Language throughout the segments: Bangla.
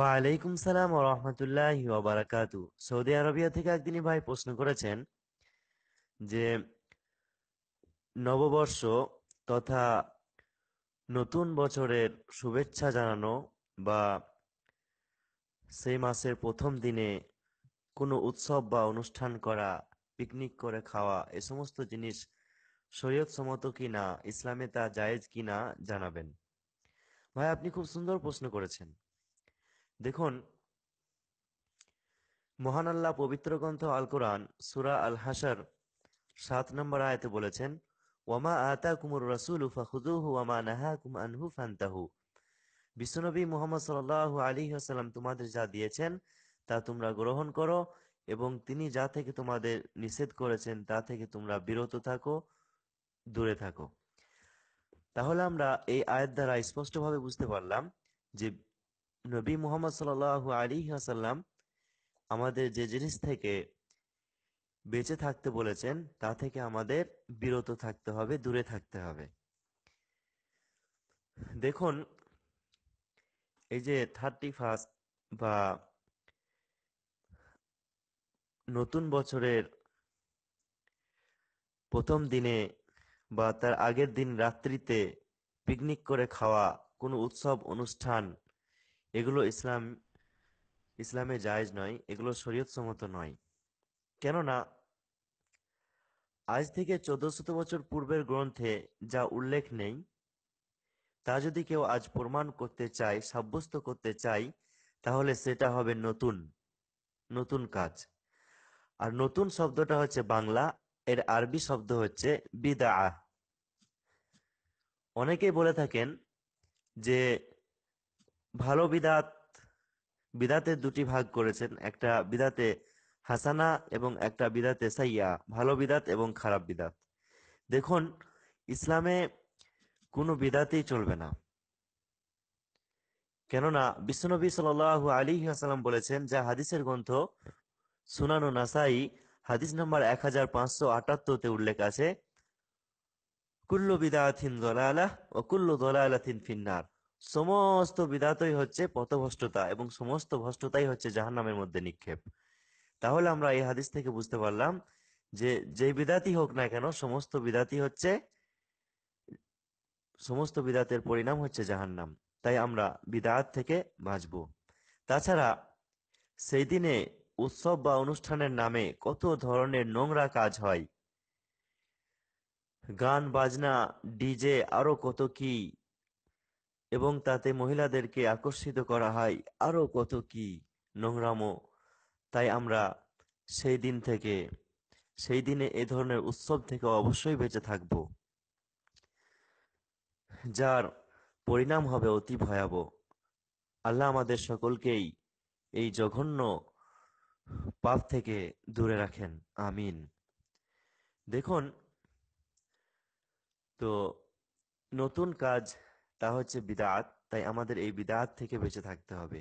ওয়ালাইকুম সালাম রহমতুল্লাহ ওবারাকাতু সৌদি আরবিয়া থেকে একদিন ভাই প্রশ্ন করেছেন যে নববর্ষ তথা নতুন বছরের শুভেচ্ছা জানানো বা সেই মাসের প্রথম দিনে কোনো উৎসব বা অনুষ্ঠান করা পিকনিক করে খাওয়া এ সমস্ত জিনিস শরীয়ত সম্মত কিনা ইসলামে তা জায়েজ কিনা জানাবেন ভাই আপনি খুব সুন্দর প্রশ্ন করেছেন দেখুন মহান আল্লাহ পবিত্র গ্রন্থ আল কোরআন সুরা আল হাসার সাত নম্বর আয়তে বলেছেন ওয়ামা আতা কুমুর রসুল বিশ্বনবী মোহাম্মদ সাল আলী হাসালাম তোমাদের যা দিয়েছেন তা তোমরা গ্রহণ করো এবং তিনি যা থেকে তোমাদের নিষেধ করেছেন তা থেকে তোমরা বিরত থাকো দূরে থাকো তাহলে আমরা এই আয়ের দ্বারা স্পষ্টভাবে বুঝতে পারলাম যে নবী মোহাম্মদ সাল আলী আসাল্লাম আমাদের যে জিনিস থেকে বেঁচে থাকতে বলেছেন তা থেকে আমাদের বিরত থাকতে হবে দূরে থাকতে হবে দেখুন এই যে থার্টি ফার্স্ট বা নতুন বছরের প্রথম দিনে বা তার আগের দিন রাত্রিতে পিকনিক করে খাওয়া কোনো উৎসব অনুষ্ঠান এগুলো ইসলাম ইসলামে জায়েজ নয় এগুলো শরীয়তসম্মত নয় কেননা আজ থেকে চোদ্দশত বছর পূর্বের গ্রন্থে যা উল্লেখ নেই তা যদি কেউ আজ প্রমাণ করতে চায় সাব্যস্ত করতে চায় তাহলে সেটা হবে নতুন নতুন কাজ আর নতুন শব্দটা হচ্ছে বাংলা এর আরবি শব্দ হচ্ছে বিদা অনেকেই বলে থাকেন যে ভালো বিদাত বিদাতে দুটি ভাগ করেছেন একটা বিদাতে হাসানা এবং একটা বিদাতে সাইয়া ভালো বিদাত এবং খারাপ বিদাত দেখুন ইসলামে কোনো বিদাতেই চলবে না কেননা বিশ্বনবী সাল আলী আসালাম বলেছেন যা হাদিসের গ্রন্থ সুনানো নাসাই হাদিস নাম্বার এক হাজার পাঁচশো আটাত্তরতে উল্লেখ আছে কুল্লু বিদাথিন দলালাহ ও কুল্লু দলালাথিন ফিন্নার সমস্ত বিধাতই হচ্ছে পথভ্রষ্টতা এবং সমস্ত ভ্রষ্টতাই হচ্ছে জাহান নামের মধ্যে নিক্ষেপ তাহলে আমরা এই হাদিস থেকে বুঝতে পারলাম যে যে বিদাতি হোক না কেন সমস্ত বিদাতি হচ্ছে সমস্ত বিদাতের পরিণাম হচ্ছে জাহান্নাম তাই আমরা বিদাত থেকে বাঁচব তাছাড়া সেই দিনে উৎসব বা অনুষ্ঠানের নামে কত ধরনের নোংরা কাজ হয় গান বাজনা ডিজে আরো কত কি এবং তাতে মহিলাদেরকে আকর্ষিত করা হয় আরও কত কি নোংরামো তাই আমরা সেই দিন থেকে সেই দিনে এ ধরনের উৎসব থেকে অবশ্যই বেঁচে থাকব যার পরিণাম হবে অতি ভয়াবহ আল্লাহ আমাদের সকলকেই এই জঘন্য পাপ থেকে দূরে রাখেন আমিন দেখুন তো নতুন কাজ তা হচ্ছে বিদাত তাই আমাদের এই বিদাত থেকে বেঁচে থাকতে হবে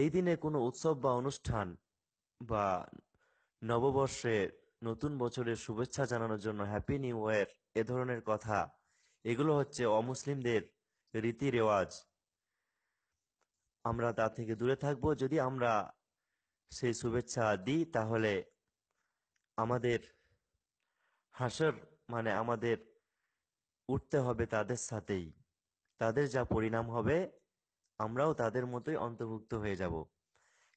এই দিনে কোনো উৎসব বা অনুষ্ঠান বা নববর্ষের নতুন বছরের শুভেচ্ছা জানানোর জন্য হ্যাপি নিউ ইয়ার এ ধরনের কথা এগুলো হচ্ছে অমুসলিমদের রীতি রেওয়াজ আমরা তা থেকে দূরে থাকব যদি আমরা সেই শুভেচ্ছা দিই তাহলে আমাদের হাসর মানে আমাদের উঠতে হবে তাদের সাথেই তাদের যা পরিণাম হবে আমরাও তাদের মতোই অন্তর্ভুক্ত হয়ে যাব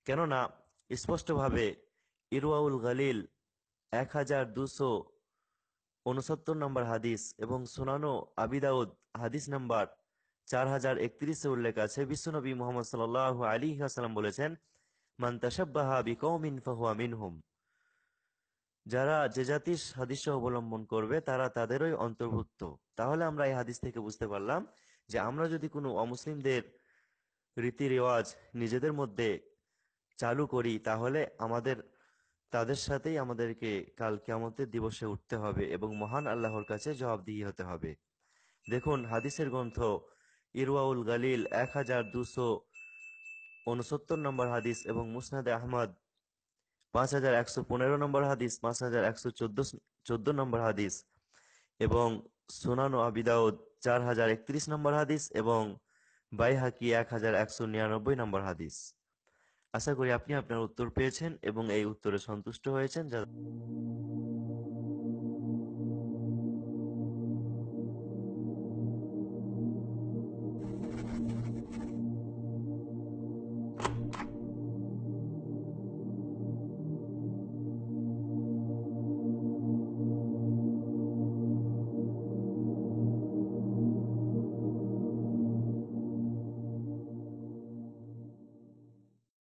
কেননা স্পষ্টভাবে ইরওয়াউল গালিল এক হাজার দুশো উনসত্তর নম্বর হাদিস এবং সোনানো আবিদাউদ হাদিস নাম্বার চার হাজার একত্রিশে উল্লেখ আছে বিশ্বনবী মোহাম্মদ সাল আলী আসালাম বলেছেন মান্তাসাব্বাহা বিকৌমিন ফাহুয়া মিনহুম যারা যে জাতির হাদিসটা অবলম্বন করবে তারা তাদেরই অন্তর্ভুক্ত তাহলে আমরা এই হাদিস থেকে বুঝতে পারলাম যে আমরা যদি কোনো অমুসলিমদের রীতি রেওয়াজ নিজেদের মধ্যে চালু করি তাহলে আমাদের তাদের সাথেই আমাদেরকে কাল কেমতের দিবসে উঠতে হবে এবং মহান আল্লাহর কাছে জবাব দিয়ে হতে হবে দেখুন হাদিসের গ্রন্থ ইরওয়াউল গালিল এক হাজার দুশো উনসত্তর নম্বর হাদিস এবং মুসনাদে আহমদ পাঁচ হাজার একশো পনেরো নম্বর হাদিস পাঁচ হাজার একশো চোদ্দ চোদ্দ নম্বর হাদিস এবং সোনানো আবিদাউদ চার হাজার একত্রিশ নম্বর হাদিস এবং বাইহাকি এক হাজার একশো নিরানব্বই নম্বর হাদিস আশা করি আপনি আপনার উত্তর পেয়েছেন এবং এই উত্তরে সন্তুষ্ট হয়েছেন যা